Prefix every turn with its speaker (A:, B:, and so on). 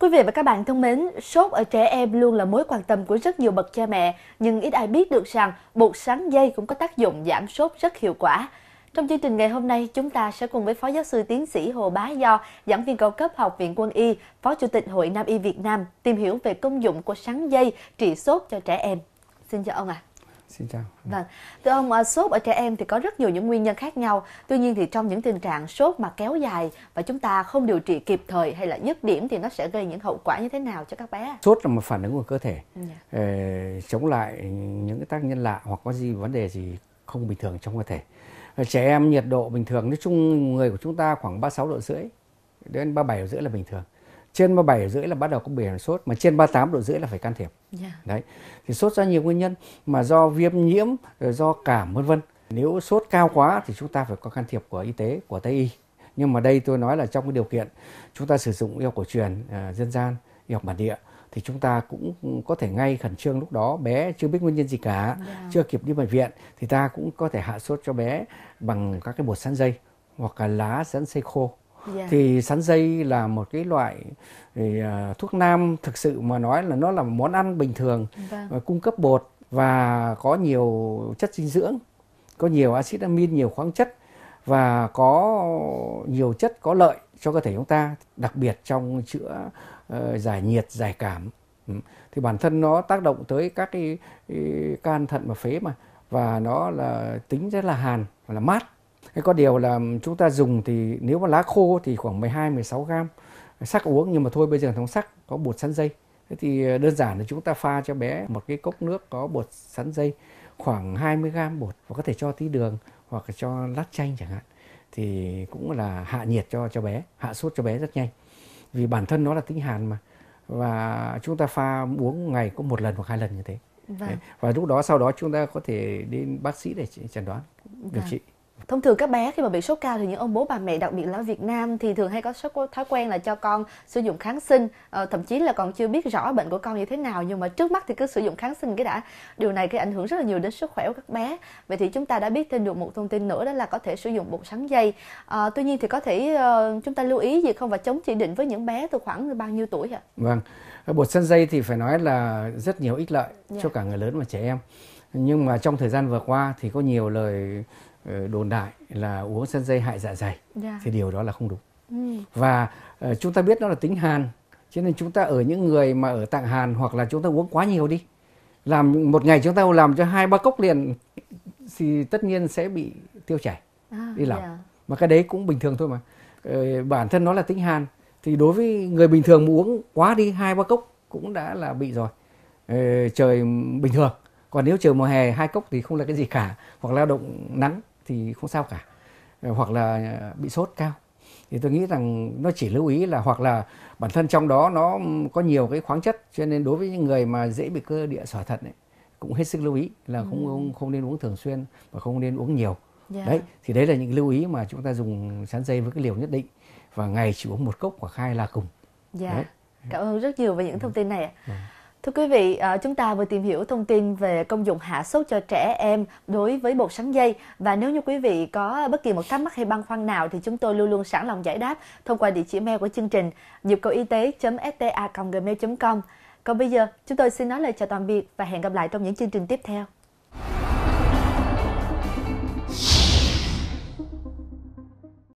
A: Quý vị và các bạn thân mến, sốt ở trẻ em luôn là mối quan tâm của rất nhiều bậc cha mẹ, nhưng ít ai biết được rằng bột sắn dây cũng có tác dụng giảm sốt rất hiệu quả. Trong chương trình ngày hôm nay, chúng ta sẽ cùng với Phó Giáo sư Tiến sĩ Hồ Bá Do, giảng viên cao cấp Học viện Quân y, Phó Chủ tịch Hội Nam y Việt Nam, tìm hiểu về công dụng của sắn dây trị sốt cho trẻ em. Xin chào ông ạ. À. Xin chào. Vâng, thưa ông, à, sốt ở trẻ em thì có rất nhiều những nguyên nhân khác nhau. Tuy nhiên thì trong những tình trạng sốt mà kéo dài và chúng ta không điều trị kịp thời hay là dứt điểm thì nó sẽ gây những hậu quả như thế nào cho các bé?
B: Sốt là một phản ứng của cơ thể yeah. Ừ. Ê, ờ, chống lại những cái tác nhân lạ hoặc có gì vấn đề gì không bình thường trong cơ thể. Ờ, trẻ em nhiệt độ bình thường nói chung người của chúng ta khoảng 36 độ rưỡi đến 37 độ rưỡi là bình thường trên 37 rưỡi là bắt đầu có biểu hiện sốt mà trên 38 độ rưỡi là phải can thiệp yeah. Dạ. đấy thì sốt ra nhiều nguyên nhân mà do viêm nhiễm rồi do cảm vân vân nếu sốt cao quá thì chúng ta phải có can thiệp của y tế của tây y nhưng mà đây tôi nói là trong cái điều kiện chúng ta sử dụng y học cổ truyền uh, dân gian y học bản địa thì chúng ta cũng có thể ngay khẩn trương lúc đó bé chưa biết nguyên nhân gì cả yeah. Dạ. chưa kịp đi bệnh viện thì ta cũng có thể hạ sốt cho bé bằng các cái bột sắn dây hoặc là lá sắn dây khô Dạ. thì sắn dây là một cái loại thì, uh, thuốc nam thực sự mà nói là nó là món ăn bình thường vâng. Uh, cung cấp bột và có nhiều chất dinh dưỡng có nhiều axit amin nhiều khoáng chất và có nhiều chất có lợi cho cơ thể chúng ta đặc biệt trong chữa uh, giải nhiệt giải cảm ừ. thì bản thân nó tác động tới các cái, cái can thận và phế mà và nó là tính rất là hàn và là mát cái có điều là chúng ta dùng thì nếu mà lá khô thì khoảng 12 16 gram sắc uống nhưng mà thôi bây giờ thằng sắc có bột sắn dây. Thế thì ờ, đơn giản là chúng ta pha cho bé một cái cốc nước có bột sắn dây khoảng 20 gram bột và có thể cho tí đường hoặc là cho lát chanh chẳng hạn thì cũng là hạ nhiệt cho cho bé, hạ sốt cho bé rất nhanh. Vì bản thân nó là tính hàn mà và chúng ta pha uống ngày có một lần hoặc hai lần như thế. Vâng. Và lúc đó sau đó chúng ta có thể đến bác sĩ để chẩn đoán
A: điều vâng. trị thông thường các bé khi mà bị sốt cao thì những ông bố bà mẹ đặc biệt là ở Việt Nam thì thường hay có thói quen là cho con sử dụng kháng sinh ờ, thậm chí là còn chưa biết rõ bệnh của con như thế nào nhưng mà trước mắt thì cứ sử dụng kháng sinh cái đã điều này cái ảnh hưởng rất là nhiều đến sức khỏe của các bé vậy thì chúng ta đã biết thêm được một thông tin nữa đó là có thể sử dụng bột sắn dây ờ, tuy nhiên thì có thể ờ, chúng ta lưu ý gì không và chống chỉ định với những bé từ khoảng bao nhiêu tuổi ạ
B: vâng ờ, bột sắn dây thì phải nói là rất nhiều ích lợi yeah. cho dạ. cả người lớn và trẻ em nhưng mà trong thời gian vừa qua thì có nhiều lời Ờ, đồn đại là uống sân dây hại dạ dày yeah. Dạ. thì điều đó là không đúng ừ. và ờ, chúng ta biết nó là tính hàn cho nên chúng ta ở những người mà ở tạng hàn hoặc là chúng ta uống quá nhiều đi làm một ngày chúng ta làm cho hai ba cốc liền thì tất nhiên sẽ bị tiêu chảy à, đi lòng yeah. Dạ. mà cái đấy cũng bình thường thôi mà ờ, bản thân nó là tính hàn thì đối với người bình thường mà uống quá đi hai ba cốc cũng đã là bị rồi trời bình thường còn nếu trời mùa hè hai cốc thì không là cái gì cả hoặc lao động nắng thì không sao cả ờ, hoặc là ờ, bị sốt cao thì tôi nghĩ rằng nó chỉ lưu ý là hoặc là bản thân trong đó nó ừ, có nhiều cái khoáng chất cho nên đối với những người mà dễ bị cơ địa sỏi thận ấy, cũng hết sức lưu ý là ừ. không không, không nên uống thường xuyên và không nên uống nhiều yeah. Dạ. đấy thì đấy là những lưu ý mà chúng ta dùng sán dây với cái liều nhất định và ngày chỉ uống một cốc hoặc hai là cùng yeah. Dạ. đấy.
A: cảm ơn rất nhiều về những thông ừ. tin này ạ. Yeah. Vâng. Thưa quý vị, ờ, chúng ta vừa tìm hiểu thông tin về công dụng hạ sốt cho trẻ em đối với bột sắn dây và nếu như quý vị có bất kỳ một thắc mắc hay băn khoăn nào thì chúng tôi luôn luôn sẵn lòng giải đáp thông qua địa chỉ mail của chương trình dịp cầu y tế.sta.gmail.com. Còn bây giờ, chúng tôi xin nói lời chào tạm biệt và hẹn gặp lại trong những chương trình tiếp theo.